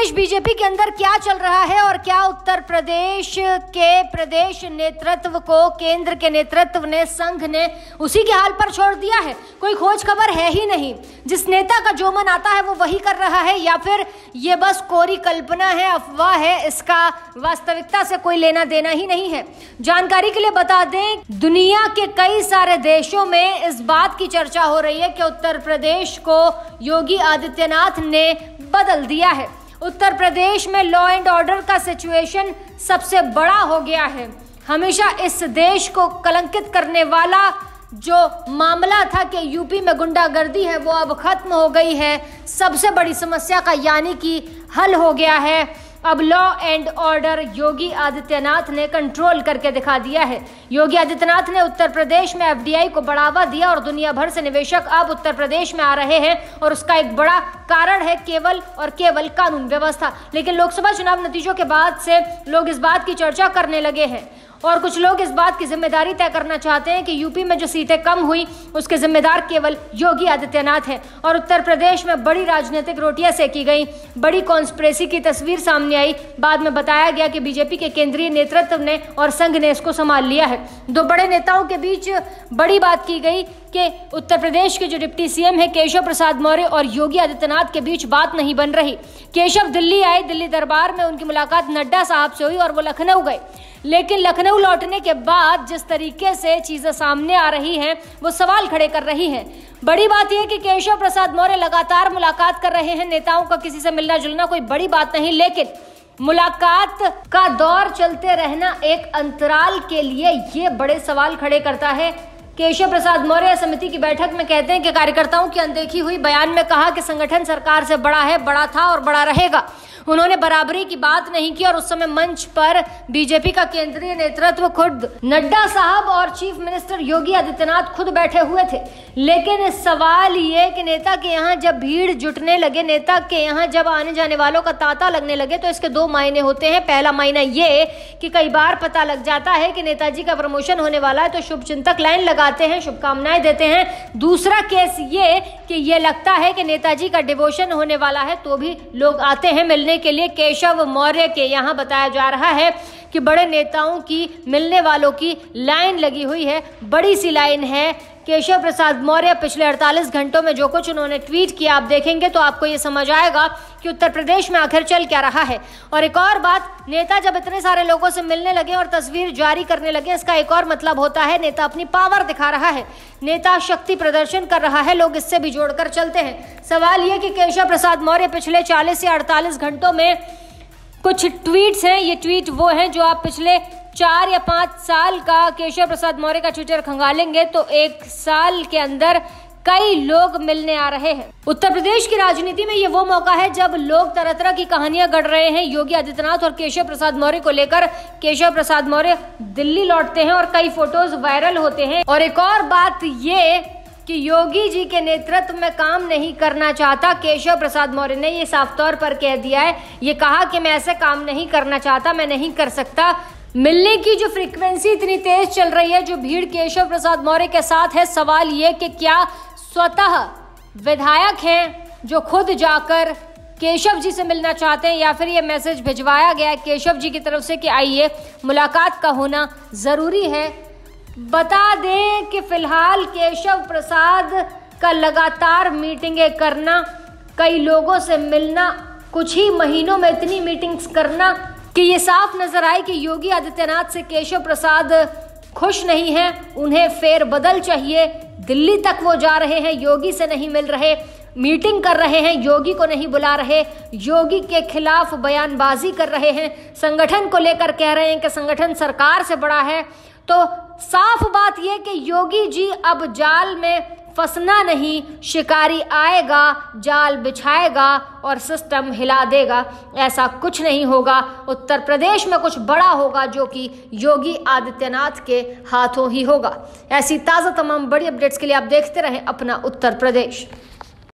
प्रदेश BJP के अंदर क्या चल रहा है और क्या उत्तर प्रदेश के प्रदेश नेतृत्व को केंद्र के नेतृत्व ने संघ ने उसी के हाल पर छोड़ दिया है कोई खोज खबर है ही नहीं जिस नेता का जो मन आता है वो वही कर रहा है या फिर ये बस कोरी कल्पना है अफवाह है इसका वास्तविकता से कोई लेना देना ही नहीं है जानकारी के लिए बता दें दुनिया के कई सारे देशों में इस बात की चर्चा हो रही है कि उत्तर प्रदेश को योगी आदित्यनाथ ने बदल दिया है उत्तर प्रदेश में लॉ एंड ऑर्डर का सिचुएशन सबसे बड़ा हो गया है हमेशा इस देश को कलंकित करने वाला जो मामला था कि यूपी में गुंडागर्दी है वो अब ख़त्म हो गई है सबसे बड़ी समस्या का यानी कि हल हो गया है अब law and order Yogi Adityanath ने कंट्रोल करके दिखा दिया है योगी आदित्यनाथ ने उत्तर प्रदेश में एफडीआई को बढ़ावा दिया और दुनिया भर से निवेशक अब उत्तर प्रदेश में आ रहे हैं और उसका एक बड़ा कारण है केवल और केवल कानून व्यवस्था लेकिन लोकसभा चुनाव नतीजों के बाद से लोग इस बात की चर्चा करने लगे हैं और कुछ लोग इस बात की जिम्मेदारी तय करना चाहते हैं कि यूपी में जो सीटें कम हुई उसके जिम्मेदार केवल योगी आदित्यनाथ हैं और उत्तर प्रदेश में बड़ी राजनीतिक रोटियां सेकी गई बड़ी कॉन्स्परेसी की तस्वीर सामने आई बाद में बताया गया कि बीजेपी के केंद्रीय नेतृत्व ने और संघ ने इसको संभाल लिया है दो बड़े नेताओं के बीच बड़ी बात की गई कि उत्तर प्रदेश के जो डिप्टी सीएम है केशव प्रसाद मौर्य और योगी आदित्यनाथ के बीच बात नहीं बन रही केशव दिल्ली आए दिल्ली दरबार में उनकी मुलाकात नड्डा साहब से हुई और वो लखनऊ गए लेकिन लखनऊ लौटने के बाद जिस तरीके से चीज़ें सामने आ रही हैं वो सवाल खड़े कर रही हैं बड़ी बात यह कि केशव प्रसाद मौर्य लगातार मुलाकात कर रहे हैं नेताओं का किसी से मिलना जुलना कोई बड़ी बात नहीं लेकिन मुलाकात का दौर चलते रहना एक अंतराल के लिए ये बड़े सवाल खड़े करता है केशव प्रसाद मौर्य समिति की बैठक में कहते हैं कि कार्यकर्ताओं की अनदेखी हुई बयान में कहा कि संगठन सरकार से बड़ा है बड़ा था और बड़ा रहेगा उन्होंने बराबरी की बात नहीं की और उस समय मंच पर बीजेपी का केंद्रीय नेतृत्व खुद नड्डा साहब और चीफ मिनिस्टर योगी आदित्यनाथ खुद बैठे हुए थे लेकिन सवाल ये कि नेता के यहाँ जब भीड़ जुटने लगे नेता के यहाँ जब आने जाने वालों का तांता लगने लगे तो इसके दो मायने होते हैं पहला मायना ये कि कई बार पता लग जाता है कि नेताजी का प्रमोशन होने वाला है तो शुभ चिंतक लाइन लगा आते हैं शुभकामनाएं देते हैं दूसरा केस ये कि ये लगता है कि नेताजी का डिवोशन होने वाला है तो भी लोग आते हैं मिलने के लिए केशव मौर्य के यहाँ बताया जा रहा है कि बड़े नेताओं की मिलने वालों की लाइन लगी हुई है बड़ी सी लाइन है केशव प्रसाद मौर्य पिछले 48 घंटों में जो कुछ उन्होंने ट्वीट किया आप देखेंगे तो आपको ये समझ आएगा कि उत्तर प्रदेश में आखिर चल क्या रहा है और एक और बात नेता जब इतने सारे लोगों से मिलने लगे और तस्वीर जारी करने लगे इसका एक और मतलब होता है नेता अपनी पावर दिखा रहा है नेता शक्ति प्रदर्शन कर रहा है लोग इससे भी जोड़कर चलते हैं सवाल ये कि केशव प्रसाद मौर्य पिछले चालीस से अड़तालीस घंटों में कुछ ट्वीट्स हैं ये ट्वीट वो हैं जो आप पिछले चार या पांच साल का केशव प्रसाद मौर्य का ट्विटर खंगालेंगे तो एक साल के अंदर कई लोग मिलने आ रहे हैं उत्तर प्रदेश की राजनीति में ये वो मौका है जब लोग तरह तरह की कहानियां गढ़ रहे हैं योगी आदित्यनाथ और केशव प्रसाद मौर्य को लेकर केशव प्रसाद मौर्य दिल्ली लौटते हैं और कई फोटोज वायरल होते हैं और एक और बात ये कि योगी जी के नेतृत्व में काम नहीं करना चाहता केशव प्रसाद मौर्य ने ये साफ तौर पर कह दिया है ये कहा कि मैं ऐसे काम नहीं करना चाहता मैं नहीं कर सकता मिलने की जो फ्रीक्वेंसी इतनी तेज चल रही है जो भीड़ केशव प्रसाद मौर्य के साथ है सवाल ये कि क्या स्वतः विधायक हैं जो खुद जाकर केशव जी से मिलना चाहते हैं या फिर ये मैसेज भिजवाया गया है केशव जी की तरफ से कि आइए मुलाकात का होना ज़रूरी है बता दें कि फिलहाल केशव प्रसाद का लगातार मीटिंगें करना कई लोगों से मिलना कुछ ही महीनों में इतनी मीटिंग्स करना कि ये साफ नजर आई कि योगी आदित्यनाथ से केशव प्रसाद खुश नहीं है उन्हें फेर बदल चाहिए दिल्ली तक वो जा रहे हैं योगी से नहीं मिल रहे मीटिंग कर रहे हैं योगी को नहीं बुला रहे योगी के खिलाफ बयानबाजी कर रहे हैं संगठन को लेकर कह रहे हैं कि संगठन सरकार से बड़ा है तो साफ बात यह कि योगी जी अब जाल में फंसना नहीं शिकारी आएगा जाल बिछाएगा और सिस्टम हिला देगा ऐसा कुछ नहीं होगा उत्तर प्रदेश में कुछ बड़ा होगा जो कि योगी आदित्यनाथ के हाथों ही होगा ऐसी ताज़ा तमाम बड़ी अपडेट्स के लिए आप देखते रहें अपना उत्तर प्रदेश